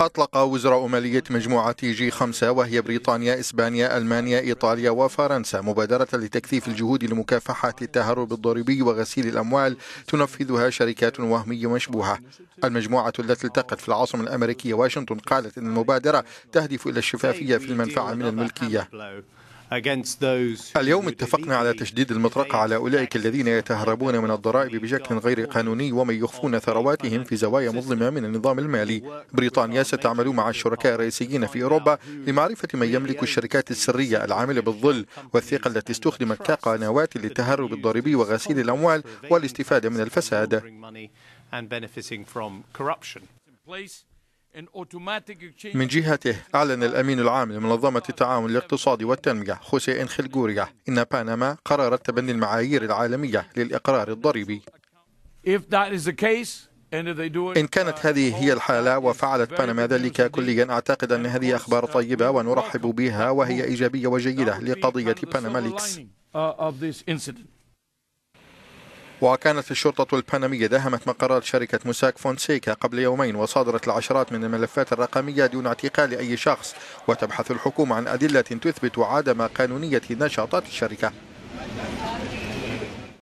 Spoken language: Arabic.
أطلق وزراء مالية مجموعة جي 5 وهي بريطانيا، إسبانيا، ألمانيا، إيطاليا وفرنسا مبادرة لتكثيف الجهود لمكافحة التهرب الضريبي وغسيل الأموال تنفذها شركات وهمية مشبوهة. المجموعة التي التقت في العاصمة الأمريكية واشنطن قالت أن المبادرة تهدف إلى الشفافية في المنفعة من الملكية. اليوم اتفقنا على تشديد المطرقة على أولئك الذين يتهربون من الضرائب بشكل غير قانوني ومن يخفون ثرواتهم في زوايا مظلمة من النظام المالي بريطانيا ستعمل مع الشركاء الرئيسيين في أوروبا لمعرفة من يملك الشركات السرية العاملة بالظل والثقة التي استخدمت كقنوات للتهرب الضريبي وغسيل الأموال والاستفادة من الفساد من جهته أعلن الأمين العام لمنظمة التعاون الاقتصادي والتنمية خوسي إنخيل إنخلغوريا إن بنما قررت تبني المعايير العالمية للإقرار الضريبي إن كانت uh, هذه هي الحالة وفعلت بنما ذلك كليا أعتقد أن هذه أخبار طيبة ونرحب بها وهي إيجابية وجيدة لقضية بنما ليكس وكانت الشرطة البنمية داهمت مقرات شركة موساك فونسيكا قبل يومين وصادرت العشرات من الملفات الرقمية دون اعتقال أي شخص وتبحث الحكومة عن أدلة تثبت عدم قانونية نشاطات الشركة